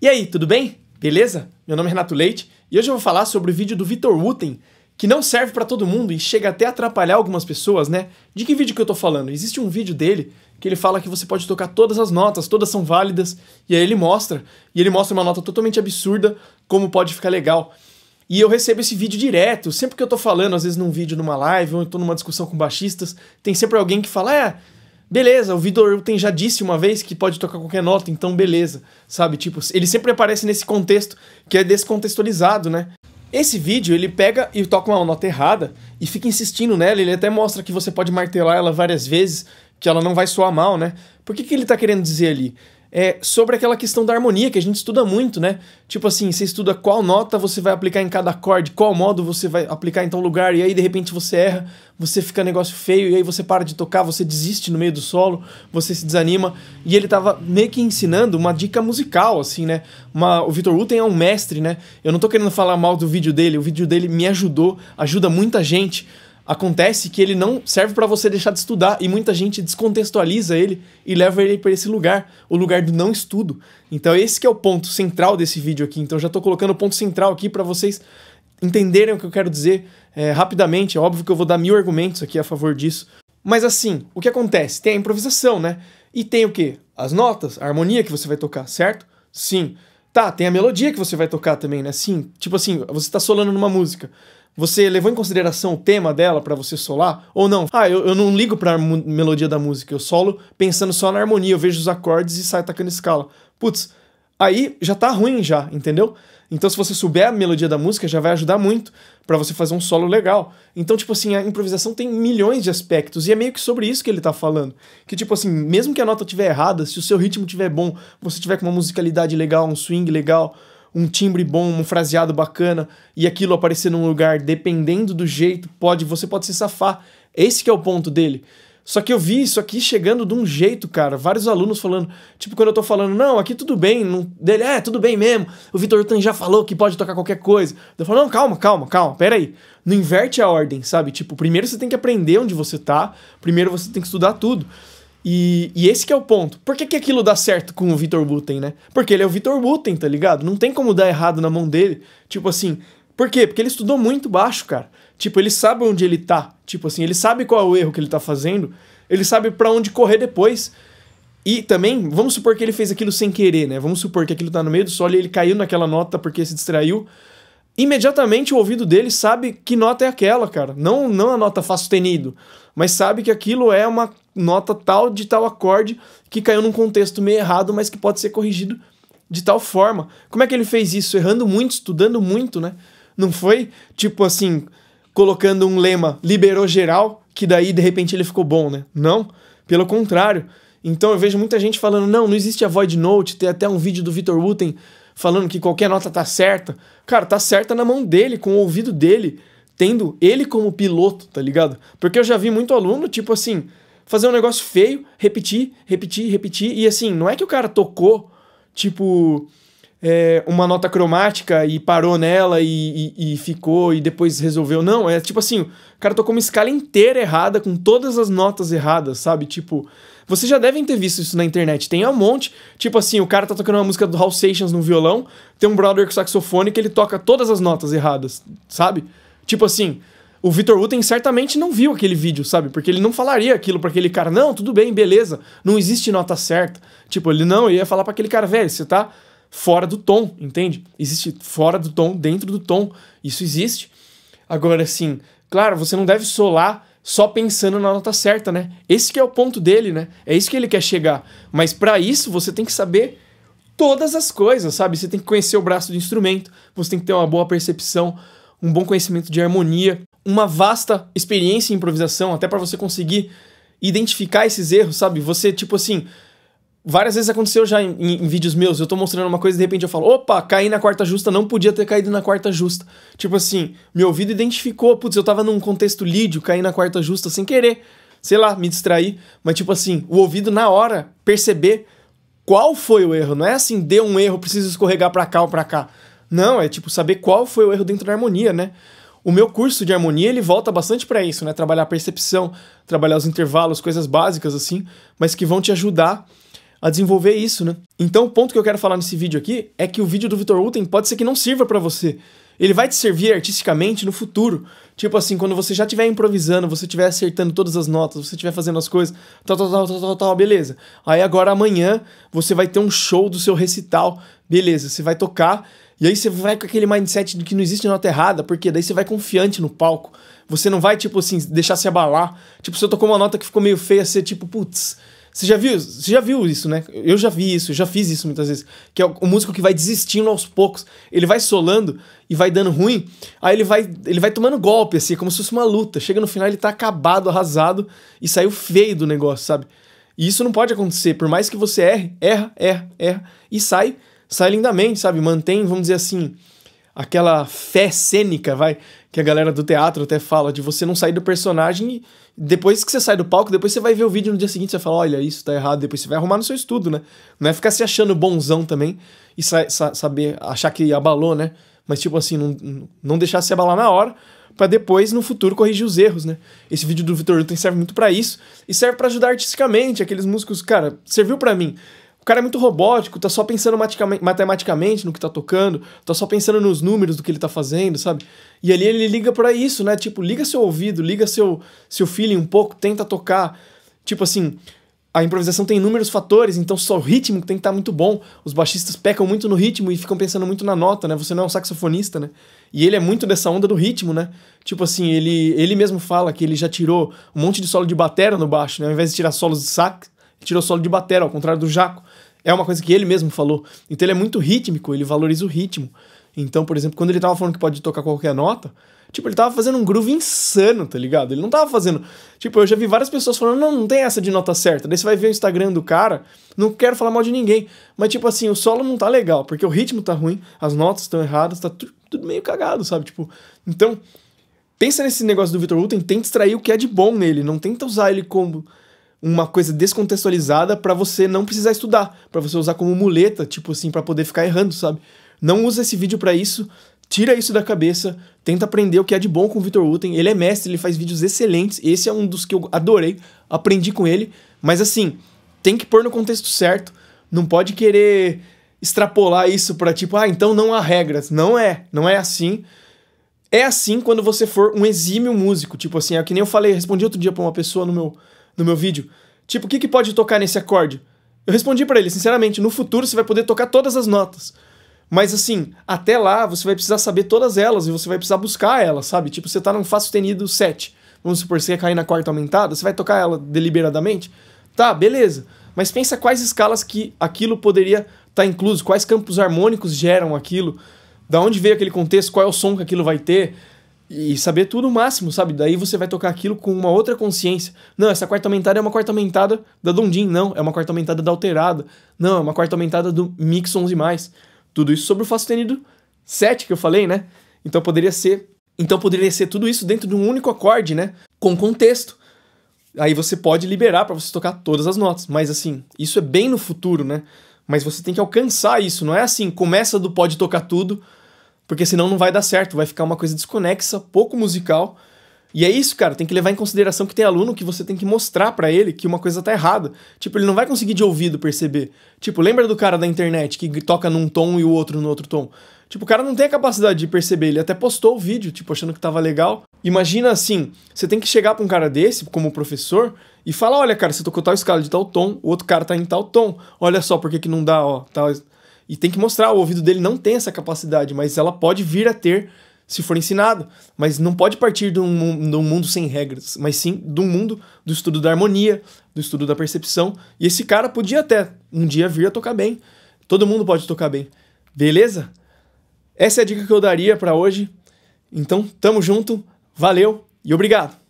E aí, tudo bem? Beleza? Meu nome é Renato Leite e hoje eu vou falar sobre o vídeo do Vitor Wooten, que não serve para todo mundo e chega até a atrapalhar algumas pessoas, né? De que vídeo que eu tô falando? Existe um vídeo dele que ele fala que você pode tocar todas as notas, todas são válidas, e aí ele mostra, e ele mostra uma nota totalmente absurda, como pode ficar legal. E eu recebo esse vídeo direto, sempre que eu tô falando, às vezes num vídeo, numa live, ou eu tô numa discussão com baixistas, tem sempre alguém que fala, é, Beleza, o Vitor tem já disse uma vez que pode tocar qualquer nota, então beleza, sabe? Tipo, ele sempre aparece nesse contexto que é descontextualizado, né? Esse vídeo ele pega e toca uma nota errada e fica insistindo nela, ele até mostra que você pode martelar ela várias vezes, que ela não vai soar mal, né? Por que, que ele tá querendo dizer ali? é, sobre aquela questão da harmonia que a gente estuda muito, né? Tipo assim, você estuda qual nota você vai aplicar em cada acorde, qual modo você vai aplicar em tal lugar, e aí de repente você erra, você fica negócio feio, e aí você para de tocar, você desiste no meio do solo, você se desanima. E ele tava meio que ensinando uma dica musical, assim, né? Uma, o Vitor Uten é um mestre, né? Eu não tô querendo falar mal do vídeo dele, o vídeo dele me ajudou, ajuda muita gente. Acontece que ele não serve para você deixar de estudar e muita gente descontextualiza ele e leva ele para esse lugar, o lugar do não estudo. Então esse que é o ponto central desse vídeo aqui. Então já estou colocando o ponto central aqui para vocês entenderem o que eu quero dizer é, rapidamente. É óbvio que eu vou dar mil argumentos aqui a favor disso. Mas assim, o que acontece? Tem a improvisação, né? E tem o quê? As notas, a harmonia que você vai tocar, certo? Sim. Tá, tem a melodia que você vai tocar também, né? Sim. Tipo assim, você está solando numa música. Você levou em consideração o tema dela para você solar? Ou não? Ah, eu, eu não ligo pra melodia da música, eu solo pensando só na harmonia, eu vejo os acordes e saio tacando escala. Putz, aí já tá ruim já, entendeu? Então se você souber a melodia da música, já vai ajudar muito para você fazer um solo legal. Então, tipo assim, a improvisação tem milhões de aspectos e é meio que sobre isso que ele tá falando. Que tipo assim, mesmo que a nota estiver errada, se o seu ritmo estiver bom, você tiver com uma musicalidade legal, um swing legal, um timbre bom, um fraseado bacana e aquilo aparecer num lugar, dependendo do jeito, pode você pode se safar. Esse que é o ponto dele. Só que eu vi isso aqui chegando de um jeito, cara. Vários alunos falando, tipo, quando eu tô falando, não, aqui tudo bem, não... dele, é, tudo bem mesmo. O Vitor Tan já falou que pode tocar qualquer coisa. Eu falo, não, calma, calma, calma, pera aí. Não inverte a ordem, sabe? Tipo, primeiro você tem que aprender onde você tá, primeiro você tem que estudar tudo. E, e, esse que é o ponto. Por que, que aquilo dá certo com o Vitor Buten, né? Porque ele é o Vitor Buten, tá ligado? Não tem como dar errado na mão dele. Tipo assim, por quê? Porque ele estudou muito baixo, cara. Tipo, ele sabe onde ele tá. Tipo assim, ele sabe qual é o erro que ele tá fazendo. Ele sabe para onde correr depois. E também, vamos supor que ele fez aquilo sem querer, né? Vamos supor que aquilo tá no meio do solo e ele caiu naquela nota porque se distraiu. Imediatamente o ouvido dele sabe que nota é aquela, cara. Não, não a nota fá sustenido, mas sabe que aquilo é uma nota tal de tal acorde que caiu num contexto meio errado, mas que pode ser corrigido de tal forma. Como é que ele fez isso? Errando muito, estudando muito, né? Não foi tipo assim, colocando um lema liberou geral, que daí de repente ele ficou bom, né? Não, pelo contrário. Então eu vejo muita gente falando, não, não existe a void note, tem até um vídeo do Victor Wooten falando que qualquer nota tá certa. Cara, tá certa na mão dele, com o ouvido dele, tendo ele como piloto, tá ligado? Porque eu já vi muito aluno, tipo assim, fazer um negócio feio, repetir, repetir, repetir. E assim, não é que o cara tocou, tipo, é, uma nota cromática e parou nela e, e, e, ficou e depois resolveu. Não, é tipo assim, o cara tocou uma escala inteira errada, com todas as notas erradas, sabe? Tipo. Vocês já devem ter visto isso na internet. Tem um monte. Tipo assim, o cara tá tocando uma música do Hal Seixas no violão, tem um brother com saxofone que ele toca todas as notas erradas, sabe? Tipo assim, o Victor Wooten certamente não viu aquele vídeo, sabe? Porque ele não falaria aquilo para aquele cara. Não, tudo bem, beleza. Não existe nota certa. Tipo, ele não, ia falar para aquele cara, velho, você tá fora do tom, entende? Existe fora do tom, dentro do tom. Isso existe. Agora, assim, claro, você não deve solar só pensando na nota certa, né? Esse que é o ponto dele, né? É isso que ele quer chegar. Mas para isso, você tem que saber todas as coisas, sabe? Você tem que conhecer o braço do instrumento, você tem que ter uma boa percepção, um bom conhecimento de harmonia, uma vasta experiência em improvisação, até para você conseguir identificar esses erros, sabe? Você, tipo assim, várias vezes aconteceu já em, em, vídeos meus, eu tô mostrando uma coisa e de repente eu falo, opa, caí na quarta justa, não podia ter caído na quarta justa. Tipo assim, meu ouvido identificou, putz, eu tava num contexto lídio, caí na quarta justa sem querer, sei lá, me distraí, mas tipo assim, o ouvido na hora perceber qual foi o erro, não é assim, deu um erro, preciso escorregar para cá ou para cá. Não, é tipo saber qual foi o erro dentro da harmonia, né? O meu curso de harmonia, ele volta bastante para isso, né? Trabalhar a percepção, trabalhar os intervalos, coisas básicas assim, mas que vão te ajudar a desenvolver isso, né? Então, o ponto que eu quero falar nesse vídeo aqui é que o vídeo do Vitor Uten pode ser que não sirva para você. Ele vai te servir artisticamente no futuro. Tipo assim, quando você já estiver improvisando, você estiver acertando todas as notas, você estiver fazendo as coisas, tal, tal, tal, tal, tal, tal, beleza. Aí agora amanhã você vai ter um show do seu recital, beleza, você vai tocar, e aí você vai com aquele mindset de que não existe nota errada, porque daí você vai confiante no palco. Você não vai, tipo assim, deixar se abalar. Tipo, se eu tocou uma nota que ficou meio feia, você, tipo, putz, você já viu, você já viu isso, né? Eu já vi isso, eu já fiz isso muitas vezes. Que é o músico que vai desistindo aos poucos. Ele vai solando e vai dando ruim. Aí ele vai, ele vai tomando golpe, assim, é como se fosse uma luta. Chega no final, ele tá acabado, arrasado e saiu feio do negócio, sabe? E isso não pode acontecer. Por mais que você erre, erra, erra, erra e sai, sai lindamente, sabe? Mantém, vamos dizer assim, aquela fé cênica, vai, que a galera do teatro até fala, de você não sair do personagem e depois que você sai do palco, depois você vai ver o vídeo no dia seguinte, você fala, olha, isso tá errado, depois você vai arrumar no seu estudo, né? Não é ficar se achando bonzão também e sa sa saber, achar que abalou, né? Mas tipo assim, não, não deixar se abalar na hora, para depois no futuro corrigir os erros, né? Esse vídeo do Victor Hilton serve muito para isso e serve para ajudar artisticamente aqueles músicos, cara, serviu para mim cara é muito robótico, tá só pensando matematicamente no que tá tocando, tá só pensando nos números do que ele tá fazendo, sabe? E ali ele liga para isso, né? Tipo, liga seu ouvido, liga seu, seu feeling um pouco, tenta tocar. Tipo assim, a improvisação tem inúmeros fatores, então só o ritmo tem que estar tá muito bom. Os baixistas pecam muito no ritmo e ficam pensando muito na nota, né? Você não é um saxofonista, né? E ele é muito dessa onda do ritmo, né? Tipo assim, ele, ele mesmo fala que ele já tirou um monte de solo de batera no baixo, né? Ao invés de tirar solos de sax, tirou solo de batera, ao contrário do Jaco é uma coisa que ele mesmo falou. Então ele é muito rítmico, ele valoriza o ritmo. Então, por exemplo, quando ele tava falando que pode tocar qualquer nota, tipo, ele tava fazendo um groove insano, tá ligado? Ele não tava fazendo. Tipo, eu já vi várias pessoas falando, não, não tem essa de nota certa. Daí você vai ver o Instagram do cara, não quero falar mal de ninguém. Mas, tipo assim, o solo não tá legal, porque o ritmo tá ruim, as notas estão erradas, tá tudo, tudo meio cagado, sabe? Tipo, então, pensa nesse negócio do Victor Wooten, tenta extrair o que é de bom nele, não tenta usar ele como uma coisa descontextualizada para você não precisar estudar, para você usar como muleta, tipo assim, para poder ficar errando, sabe? Não usa esse vídeo para isso, tira isso da cabeça, tenta aprender o que é de bom com o Vitor Uten. Ele é mestre, ele faz vídeos excelentes. Esse é um dos que eu adorei, aprendi com ele, mas assim, tem que pôr no contexto certo, não pode querer extrapolar isso para tipo, ah, então não há regras. Não é, não é assim. É assim quando você for um exímio músico, tipo assim, é que nem eu falei, respondi outro dia para uma pessoa no meu no meu vídeo. Tipo, o que, que pode tocar nesse acorde? Eu respondi para ele, sinceramente, no futuro você vai poder tocar todas as notas. Mas assim, até lá você vai precisar saber todas elas e você vai precisar buscar elas, sabe? Tipo, você tá num Fá sustenido 7. Vamos supor, você quer cair na quarta aumentada, você vai tocar ela deliberadamente? Tá, beleza. Mas pensa quais escalas que aquilo poderia estar tá incluso, quais campos harmônicos geram aquilo, da onde veio aquele contexto, qual é o som que aquilo vai ter, e saber tudo o máximo, sabe? Daí você vai tocar aquilo com uma outra consciência. Não, essa quarta aumentada é uma quarta aumentada da Dondin, não, é uma quarta aumentada da Alterada, não, é uma quarta aumentada do Mix 11 mais. Tudo isso sobre o Fá sustenido 7 que eu falei, né? Então poderia ser, então poderia ser tudo isso dentro de um único acorde, né? Com contexto. Aí você pode liberar para você tocar todas as notas, mas assim, isso é bem no futuro, né? Mas você tem que alcançar isso, não é assim, começa do pode tocar tudo, porque senão não vai dar certo, vai ficar uma coisa desconexa, pouco musical. E é isso, cara, tem que levar em consideração que tem aluno que você tem que mostrar para ele que uma coisa tá errada. Tipo, ele não vai conseguir de ouvido perceber. Tipo, lembra do cara da internet que toca num tom e o outro no outro tom? Tipo, o cara não tem a capacidade de perceber, ele até postou o vídeo, tipo, achando que tava legal. Imagina assim, você tem que chegar pra um cara desse, como professor, e falar, olha, cara, você tocou tal escala de tal tom, o outro cara tá em tal tom. Olha só por que que não dá, ó, tal... Tá... E tem que mostrar, o ouvido dele não tem essa capacidade, mas ela pode vir a ter se for ensinado. Mas não pode partir de um, de um mundo sem regras, mas sim de um mundo do estudo da harmonia, do estudo da percepção. E esse cara podia até um dia vir a tocar bem. Todo mundo pode tocar bem. Beleza? Essa é a dica que eu daria para hoje. Então, tamo junto, valeu e obrigado!